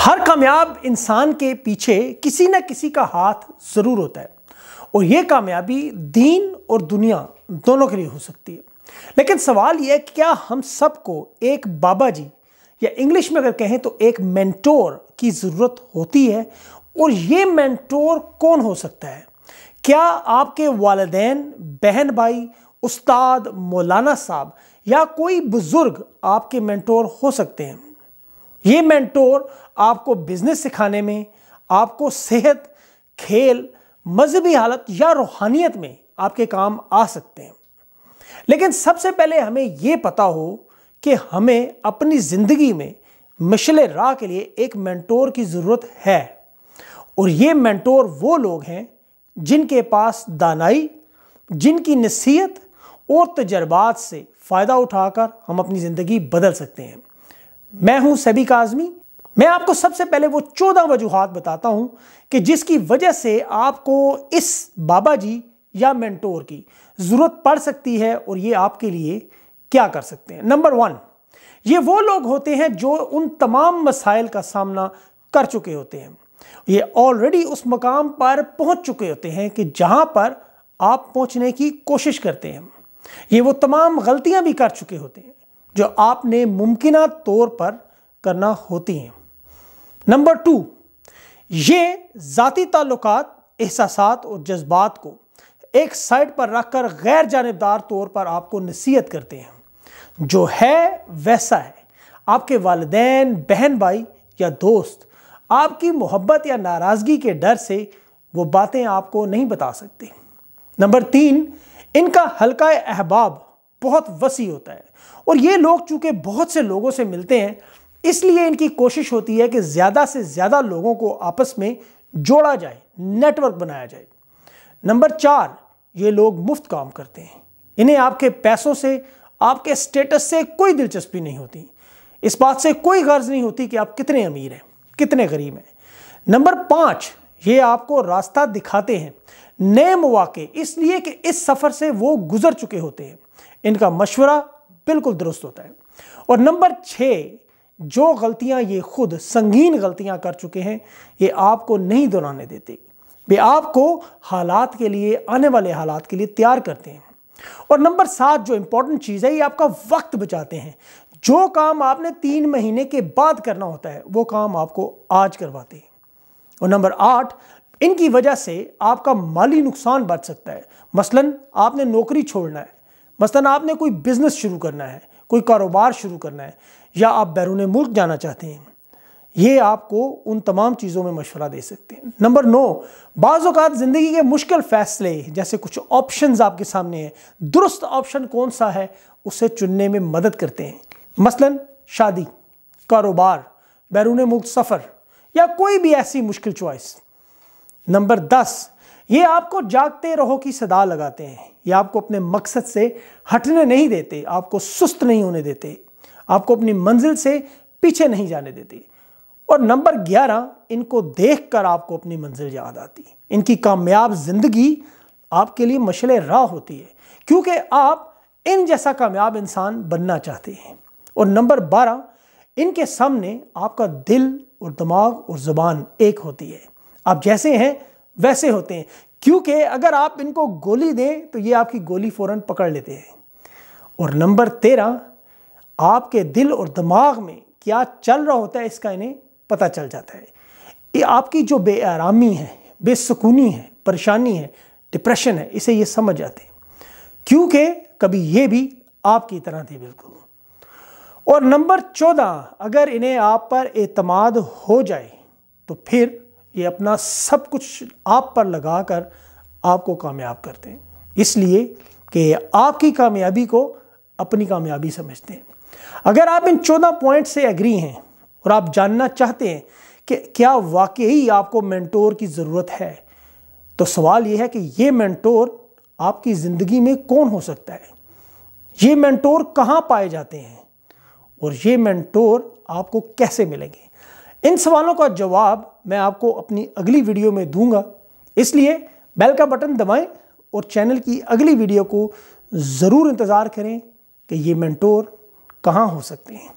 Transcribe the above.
हर कामयाब इंसान के पीछे किसी न किसी का हाथ ज़रूर होता है और ये कामयाबी दीन और दुनिया दोनों के लिए हो सकती है लेकिन सवाल यह है कि क्या हम सबको एक बाबा जी या इंग्लिश में अगर कहें तो एक मेंटोर की ज़रूरत होती है और ये मेंटोर कौन हो सकता है क्या आपके वालदेन बहन भाई उस्ताद मौलाना साहब या कोई बुज़ुर्ग आपके मेंटोर हो सकते हैं ये मेंटोर आपको बिजनेस सिखाने में आपको सेहत खेल मजहबी हालत या रूहानियत में आपके काम आ सकते हैं लेकिन सबसे पहले हमें ये पता हो कि हमें अपनी ज़िंदगी में मिशल राह के लिए एक मेंटोर की ज़रूरत है और ये मेंटोर वो लोग हैं जिनके पास दानाई जिनकी नसीहत और तजर्बात से फ़ायदा उठाकर हम अपनी ज़िंदगी बदल सकते हैं मैं हूं का आजमी मैं आपको सबसे पहले वो चौदह वजूहत बताता हूं कि जिसकी वजह से आपको इस बाबा जी या मेंटोर की ज़रूरत पड़ सकती है और ये आपके लिए क्या कर सकते हैं नंबर वन ये वो लोग होते हैं जो उन तमाम मसाइल का सामना कर चुके होते हैं ये ऑलरेडी उस मकाम पर पहुंच चुके होते हैं कि जहां पर आप पहुंचने की कोशिश करते हैं ये वो तमाम गलतियां भी कर चुके होते हैं जो आपने मुमकिन तौर पर करना होती हैं नंबर टू ये ज़ाती ताल्लुक एहसास और जज्बात को एक साइड पर रख कर गैर जानबदार तौर पर आपको नसीहत करते हैं जो है वैसा है आपके वालदेन बहन भाई या दोस्त आपकी मोहब्बत या नाराज़गी के डर से वो बातें आपको नहीं बता सकते नंबर तीन इनका हल्का अहबाब बहुत वसी होता है और ये लोग चूंकि बहुत से लोगों से मिलते हैं इसलिए इनकी कोशिश होती है कि ज़्यादा से ज़्यादा लोगों को आपस में जोड़ा जाए नेटवर्क बनाया जाए नंबर चार ये लोग मुफ्त काम करते हैं इन्हें आपके पैसों से आपके स्टेटस से कोई दिलचस्पी नहीं होती इस बात से कोई गर्ज नहीं होती कि आप कितने अमीर हैं कितने गरीब हैं नंबर पाँच ये आपको रास्ता दिखाते हैं नए मौाक़े इसलिए कि इस सफ़र से वो गुज़र चुके होते हैं इनका मशवरा बिल्कुल दुरुस्त होता है और नंबर छः जो गलतियां ये खुद संगीन गलतियां कर चुके हैं ये आपको नहीं दोहराने देते वे आपको हालात के लिए आने वाले हालात के लिए तैयार करते हैं और नंबर सात जो इम्पोर्टेंट चीज़ है ये आपका वक्त बचाते हैं जो काम आपने तीन महीने के बाद करना होता है वो काम आपको आज करवाते हैं और नंबर आठ इनकी वजह से आपका माली नुकसान बच सकता है मसलन आपने नौकरी छोड़ना है मसलन आपने कोई बिज़नेस शुरू करना है कोई कारोबार शुरू करना है या आप बैरून मुल्क जाना चाहते हैं ये आपको उन तमाम चीज़ों में मशवरा दे सकते हैं नंबर नौ बाज़ात ज़िंदगी के मुश्किल फ़ैसले जैसे कुछ ऑप्शंस आपके सामने हैं दुरुस्त ऑप्शन कौन सा है उसे चुनने में मदद करते हैं मसलन शादी कारोबार बैरून मुल्क सफ़र या कोई भी ऐसी मुश्किल चॉइस नंबर दस ये आपको जागते रहो की सदा लगाते हैं ये आपको अपने मकसद से हटने नहीं देते आपको सुस्त नहीं होने देते आपको अपनी मंजिल से पीछे नहीं जाने देते और नंबर ग्यारह इनको देखकर आपको अपनी मंजिल याद आती इनकी कामयाब जिंदगी आपके लिए मशल राह होती है क्योंकि आप इन जैसा कामयाब इंसान बनना चाहते हैं और नंबर बारह इनके सामने आपका दिल और दिमाग और ज़ुबान एक होती है आप जैसे हैं वैसे होते हैं क्योंकि अगर आप इनको गोली दें तो ये आपकी गोली फ़ौरन पकड़ लेते हैं और नंबर तेरह आपके दिल और दिमाग में क्या चल रहा होता है इसका इन्हें पता चल जाता है ये आपकी जो बे है बेसकूनी है परेशानी है डिप्रेशन है इसे ये समझ जाते हैं क्योंकि कभी ये भी आपकी तरह थे बिल्कुल और नंबर चौदह अगर इन्हें आप पर एतमाद हो जाए तो फिर ये अपना सब कुछ आप पर लगा कर आपको कामयाब करते हैं इसलिए कि आपकी कामयाबी को अपनी कामयाबी समझते हैं अगर आप इन चौदह पॉइंट से एग्री हैं और आप जानना चाहते हैं कि क्या वाकई आपको मेंटोर की ज़रूरत है तो सवाल यह है कि ये मेंटोर आपकी ज़िंदगी में कौन हो सकता है ये मेंटोर कहाँ पाए जाते हैं और ये मेंटोर आपको कैसे मिलेंगे इन सवालों का जवाब मैं आपको अपनी अगली वीडियो में दूंगा इसलिए बेल का बटन दबाएं और चैनल की अगली वीडियो को ज़रूर इंतज़ार करें कि ये मेंटोर कहाँ हो सकते हैं